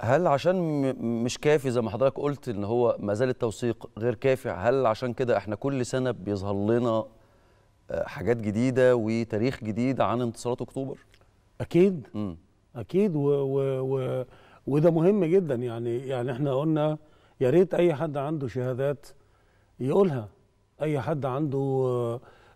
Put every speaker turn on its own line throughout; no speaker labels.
هل عشان مش كافي زي ما حضرتك قلت ان هو ما زال التوثيق غير كافي هل عشان كده احنا كل سنه بيظهر لنا آه، حاجات جديده وتاريخ جديد عن انتصارات اكتوبر اكيد م. اكيد و و و وده مهم جدا يعني يعني احنا قلنا يا ريت اي حد عنده شهادات يقولها اي حد عنده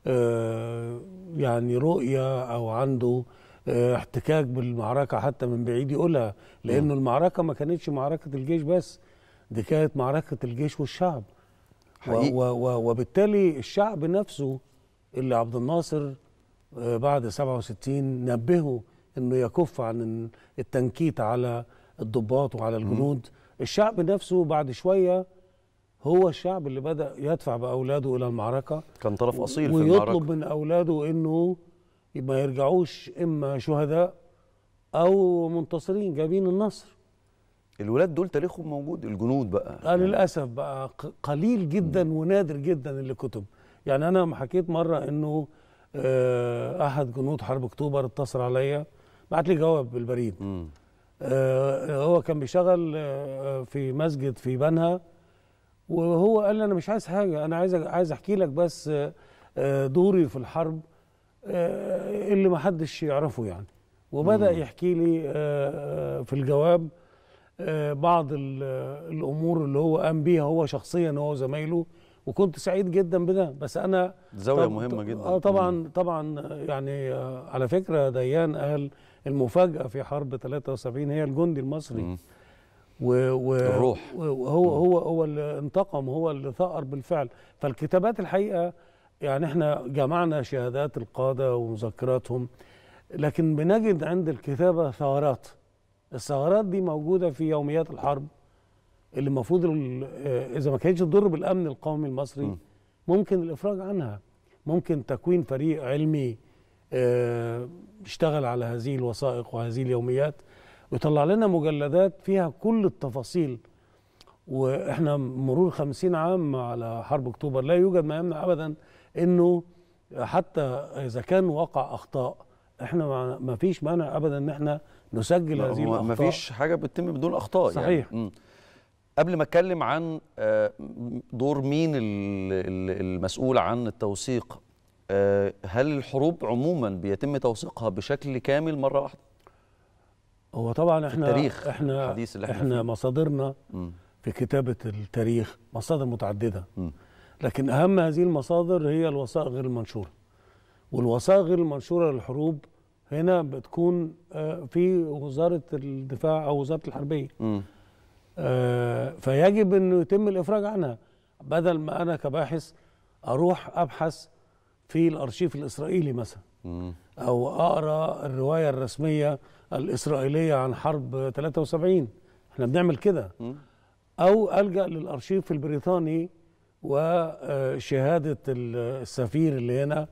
آه، يعني رؤيه او عنده آه، احتكاك بالمعركه حتى من بعيد يقولها لانه نعم. المعركه ما كانتش معركه الجيش بس دي كانت معركه الجيش والشعب حقيقي. و و وبالتالي الشعب نفسه اللي عبد الناصر آه، بعد 67 نبهه انه يكف عن التنكيت على الضباط وعلى الجنود الشعب نفسه بعد شويه هو الشعب اللي بدا يدفع باولاده الى المعركه كان طرف اصيل في المعركه ويطلب من اولاده انه يبقى يرجعوش اما شهداء او منتصرين جايبين النصر الولاد دول تاريخهم موجود الجنود بقى آه، للاسف بقى قليل جدا م. ونادر جدا اللي كتب يعني انا حكيت مره انه آه، احد جنود حرب اكتوبر اتصل عليا بعت لي جواب بالبريد آه هو كان بيشتغل آه في مسجد في بنها وهو قال لي انا مش عايز حاجه انا عايز عايز احكي لك بس آه, آه، دوري في الحرب آه، اللي ما حدش يعرفه يعني وبدا يحكي لي آه، آه، في الجواب بعض الامور اللي هو قام بيها هو شخصيا هو وزمايله وكنت سعيد جدا بده بس انا زاويه طب مهمه جدا اه طبعا طبعا يعني على فكره ديان قال المفاجاه في حرب 73 هي الجندي المصري مم. و و الروح وهو هو هو اللي انتقم هو اللي ثأر بالفعل فالكتابات الحقيقه يعني احنا جمعنا شهادات القادة ومذكراتهم لكن بنجد عند الكتابة ثغرات الثغرات دي موجودة في يوميات الحرب اللي المفروض آه، إذا ما كانتش تضر بالأمن القومي المصري ممكن الإفراج عنها ممكن تكوين فريق علمي اشتغل آه، على هذه الوثائق وهذه اليوميات ويطلع لنا مجلدات فيها كل التفاصيل واحنا مرور خمسين عام على حرب اكتوبر لا يوجد ما يمنع ابدا انه حتى اذا كان وقع اخطاء احنا ما فيش مانع ابدا ان احنا نسجل هذه الاخطاء ما فيش حاجه بتتم بدون اخطاء يعني. صحيح يعني. قبل ما اتكلم عن آه، دور مين المسؤول عن التوثيق آه، هل الحروب عموما بيتم توثيقها بشكل كامل مره واحده هو طبعا احنا التاريخ احنا اللي احنا, احنا مصادرنا في كتابه التاريخ مصادر متعدده م. لكن أهم هذه المصادر هي الوثائق غير المنشورة والوثائق غير المنشورة للحروب هنا بتكون آه، في وزارة الدفاع أو وزارة الحربية م. آه، فيجب أنه يتم الإفراج عنها بدل ما أنا كباحث أروح أبحث في الأرشيف الإسرائيلي مثلا أو أقرأ الرواية الرسمية الإسرائيلية عن حرب 73 احنا بنعمل كده أو ألجأ للأرشيف البريطاني وشهادة السفير اللي هنا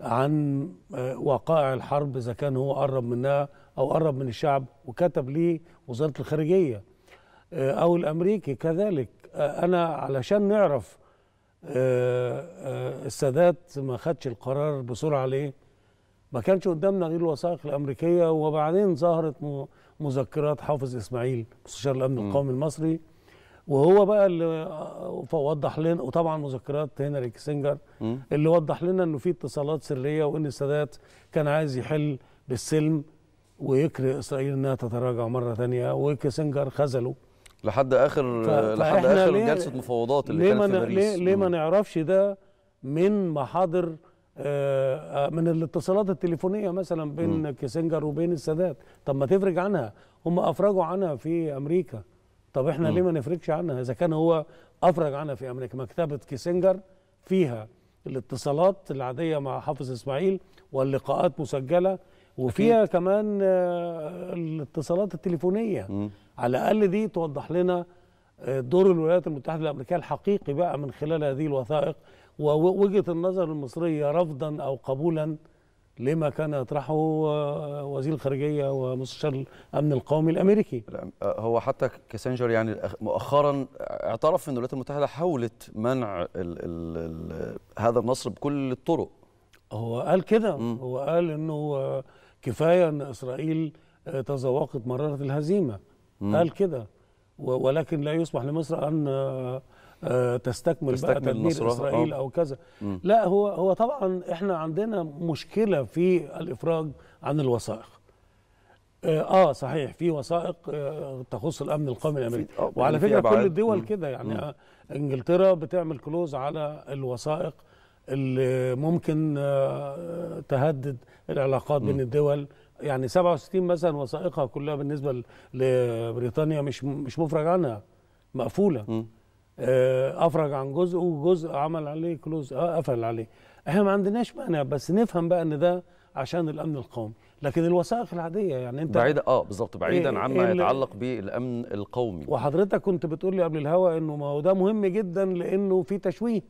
عن آه، وقائع الحرب إذا كان هو قرب منها أو قرب من الشعب وكتب لي وزارة الخارجية آه، أو الأمريكي كذلك آه، أنا علشان نعرف السادات ما خدش القرار بسرعة ليه ما كانش قدامنا غير الوثائق الأمريكية وبعدين ظهرت مذكرات حافظ إسماعيل مستشار الأمن القومي المصري وهو بقى اللي وضح لنا وطبعا مذكرات هنري كيسنجر اللي وضح لنا انه في اتصالات سريه وان السادات كان عايز يحل بالسلم ويكري اسرائيل انها تتراجع مره ثانيه وكيسنجر خذله لحد اخر ف... لحد اخر جلسه مفاوضات اللي كانت في باريس ليه, ليه ما نعرفش ده من محاضر آه،, آه من الاتصالات التليفونيه مثلا بين كيسنجر وبين السادات طب ما تفرج عنها هم افرجوا عنها في امريكا طب احنا م. ليه ما نفرجش عنها اذا كان هو افرج عنها في امريكا مكتبه كيسنجر فيها الاتصالات العاديه مع حافظ اسماعيل واللقاءات مسجله وفيها أكيد. كمان آه، الاتصالات التليفونيه م. على الاقل دي توضح لنا آه، دور الولايات المتحده الامريكيه الحقيقي بقى من خلال هذه الوثائق ووجهه النظر المصريه رفضا او قبولا لما كان يطرحه آه، وزير الخارجيه ومستشار الامن القومي الامريكي آه، هو حتى كيسنجر يعني مؤخرا اعترف ان الولايات المتحده حاولت منع الـ الـ هذا النصر بكل الطرق هو قال كده م. هو قال انه كفايه ان اسرائيل آه، تذوقت مراره الهزيمه م. قال كده ولكن لا يسمح لمصر ان تستكمل, آه، تستكمل بقى تدمير آه. اسرائيل أو, او كذا م. لا هو هو طبعا احنا عندنا مشكله في الافراج عن الوثائق اه, آه، صحيح في وثائق آه تخص الامن القومي الامريكي وعلى فكره كل الدول كده يعني م. انجلترا بتعمل كلوز على الوثائق اللي ممكن آه تهدد العلاقات بين الدول يعني 67 مثلا وثائقها كلها بالنسبه لبريطانيا مش مش مفرج عنها مقفوله آه، افرج عن جزء وجزء عمل عليه كلوز اه قفل عليه احنا ما عندناش مانع بس نفهم بقى ان ده عشان الامن القومي لكن الوثائق العاديه يعني انت بعيد اه بالظبط بعيدا إيه عما إيه يتعلق بالامن القومي وحضرتك كنت بتقول لي قبل الهوا انه ما هو ده مهم جدا لانه في تشويه